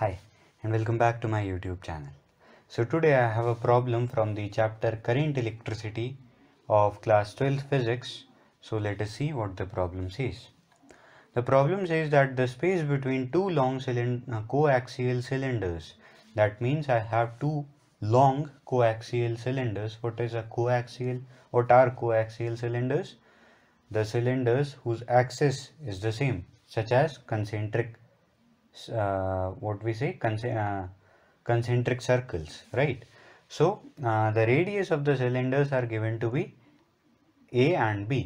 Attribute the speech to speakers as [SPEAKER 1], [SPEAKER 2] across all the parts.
[SPEAKER 1] Hi and welcome back to my YouTube channel. So today I have a problem from the chapter current electricity of class 12 physics. So let us see what the problem says. The problem says that the space between two long uh, coaxial cylinders that means I have two long coaxial cylinders. What is a coaxial? What are coaxial cylinders? The cylinders whose axis is the same such as concentric uh, what we say con uh, concentric circles right so uh, the radius of the cylinders are given to be a and b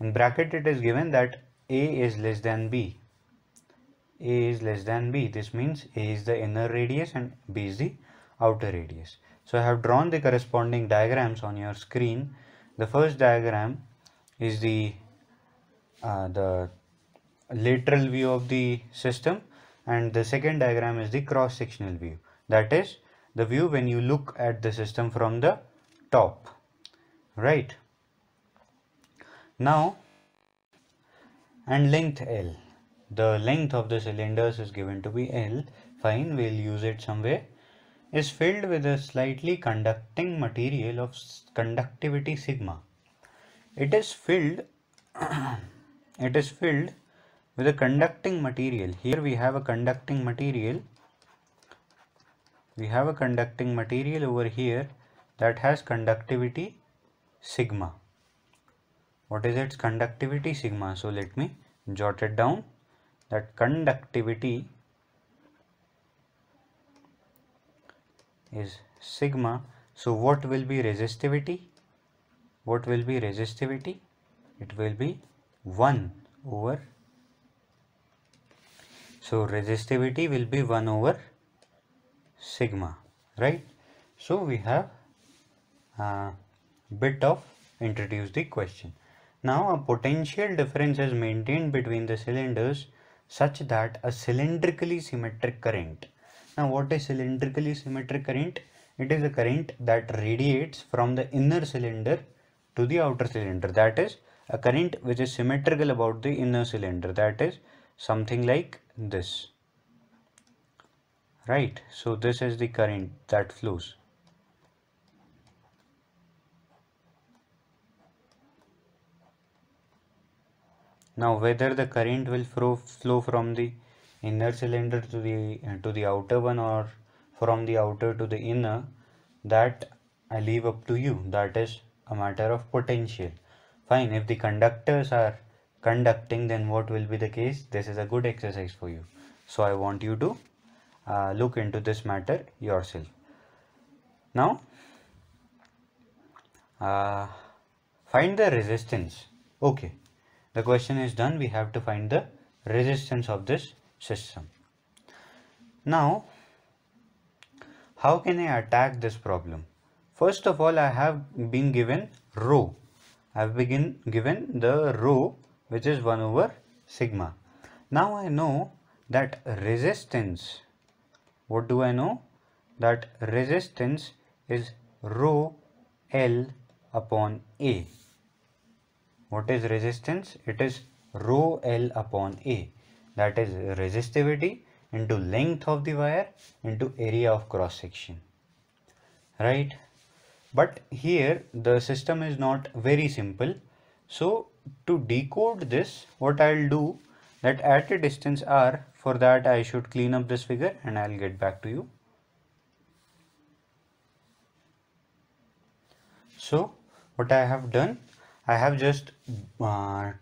[SPEAKER 1] in bracket it is given that a is less than b a is less than b this means a is the inner radius and b is the outer radius so i have drawn the corresponding diagrams on your screen the first diagram is the uh, the lateral view of the system and the second diagram is the cross-sectional view that is the view when you look at the system from the top right now and length L the length of the cylinders is given to be L fine we'll use it somewhere is filled with a slightly conducting material of conductivity sigma it is filled it is filled with a conducting material here we have a conducting material we have a conducting material over here that has conductivity sigma what is its conductivity sigma so let me jot it down that conductivity is sigma so what will be resistivity what will be resistivity it will be 1 over so resistivity will be 1 over sigma, right? So we have a bit of introduced the question. Now a potential difference is maintained between the cylinders such that a cylindrically symmetric current. Now what is cylindrically symmetric current? It is a current that radiates from the inner cylinder to the outer cylinder. That is a current which is symmetrical about the inner cylinder. That is something like this right so this is the current that flows now whether the current will flow from the inner cylinder to the uh, to the outer one or from the outer to the inner that I leave up to you that is a matter of potential fine if the conductors are conducting then what will be the case this is a good exercise for you so i want you to uh, look into this matter yourself now uh, find the resistance okay the question is done we have to find the resistance of this system now how can i attack this problem first of all i have been given row i have been given the row which is 1 over sigma. Now I know that resistance, what do I know? That resistance is rho L upon A. What is resistance? It is rho L upon A. That is resistivity into length of the wire into area of cross section. Right? But here the system is not very simple. So to decode this, what I'll do that at a distance r, for that I should clean up this figure and I'll get back to you. So what I have done, I have just uh,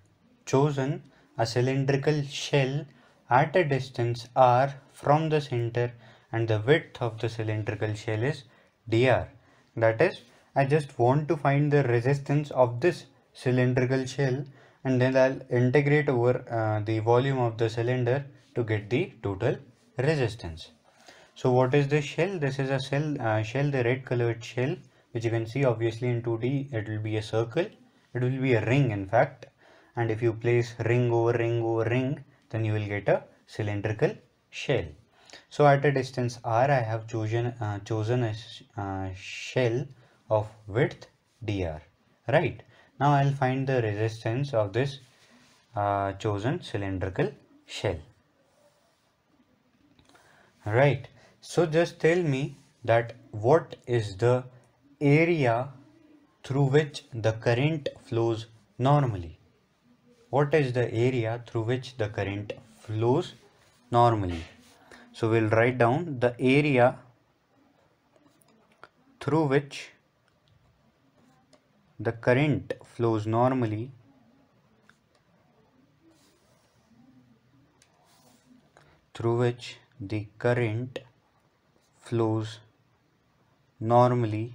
[SPEAKER 1] chosen a cylindrical shell at a distance r from the center and the width of the cylindrical shell is dr. That is, I just want to find the resistance of this cylindrical shell and then I'll integrate over uh, the volume of the cylinder to get the total resistance. So what is this shell? This is a shell, uh, shell the red colored shell which you can see obviously in 2D it will be a circle. It will be a ring in fact and if you place ring over ring over ring then you will get a cylindrical shell. So at a distance r I have chosen, uh, chosen a sh uh, shell of width dr right now I will find the resistance of this uh, chosen cylindrical shell. Right. So just tell me that what is the area through which the current flows normally. What is the area through which the current flows normally. So we'll write down the area through which the current flows normally through which the current flows normally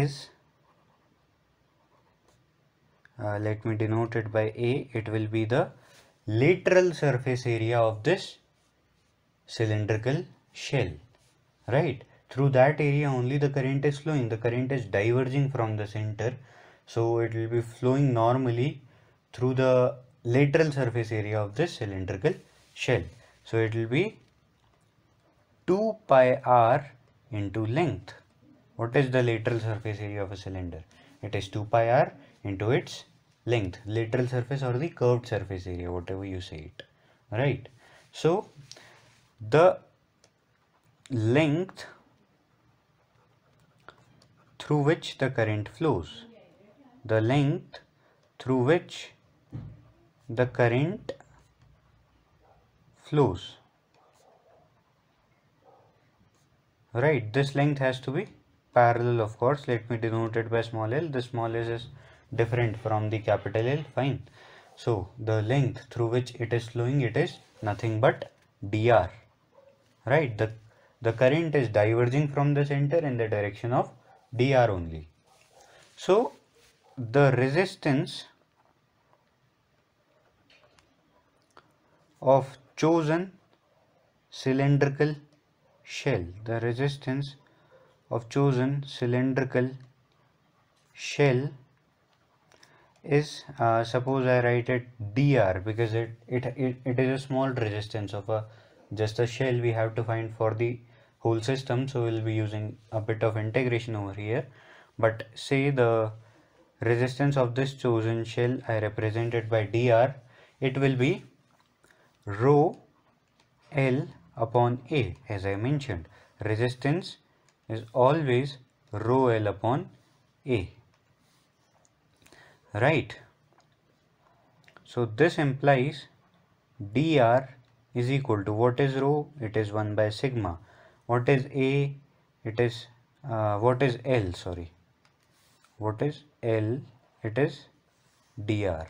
[SPEAKER 1] is uh, let me denote it by A it will be the lateral surface area of this cylindrical shell right through that area only the current is flowing the current is diverging from the center so it will be flowing normally through the lateral surface area of this cylindrical shell so it will be 2 pi r into length what is the lateral surface area of a cylinder it is 2 pi r into its length lateral surface or the curved surface area whatever you say it right so the length through which the current flows the length through which the current flows right this length has to be parallel of course let me denote it by small l the small s is different from the capital L fine so the length through which it is flowing it is nothing but dr right the the current is diverging from the center in the direction of dr only so the resistance of chosen cylindrical shell the resistance of chosen cylindrical shell is uh, suppose I write it dr because it, it it it is a small resistance of a just a shell we have to find for the whole system so we'll be using a bit of integration over here but say the resistance of this chosen shell I represented by dr it will be rho L upon A as I mentioned resistance is always rho L upon A right so this implies dr is equal to what is rho it is 1 by sigma what is A it is uh, what is L sorry what is L it is dr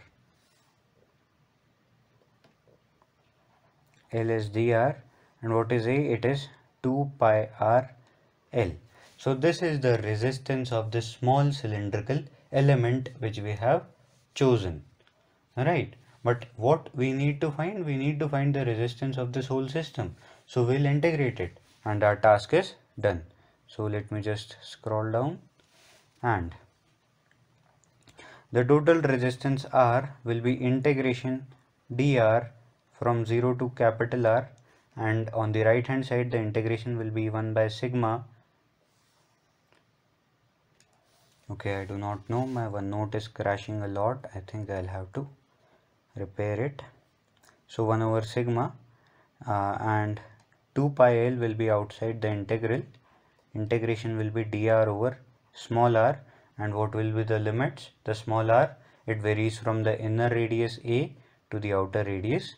[SPEAKER 1] L is dr and what is A it is 2 pi r L so this is the resistance of this small cylindrical element which we have chosen right but what we need to find we need to find the resistance of this whole system so we'll integrate it and our task is done so let me just scroll down and the total resistance R will be integration dr from 0 to capital R and on the right hand side the integration will be 1 by sigma okay I do not know my one note is crashing a lot I think I'll have to repair it so 1 over sigma uh, and 2 pi L will be outside the integral integration will be dr over small r and what will be the limits the small r it varies from the inner radius a to the outer radius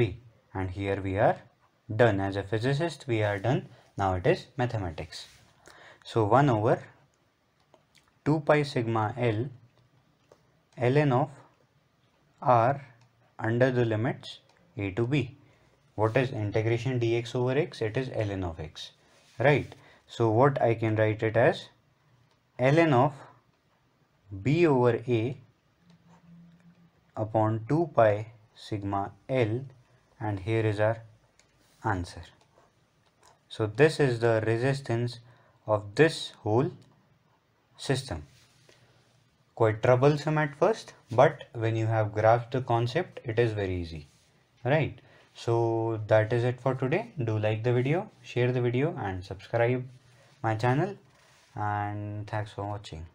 [SPEAKER 1] b and here we are done as a physicist we are done now it is mathematics so 1 over 2 pi sigma l ln of r under the limits a to b what is integration dx over x it is ln of x right so what i can write it as ln of b over a upon 2 pi sigma l and here is our answer. So this is the resistance of this whole system. Quite troublesome at first but when you have grasped the concept it is very easy. Right. So that is it for today. Do like the video, share the video and subscribe my channel and thanks for watching.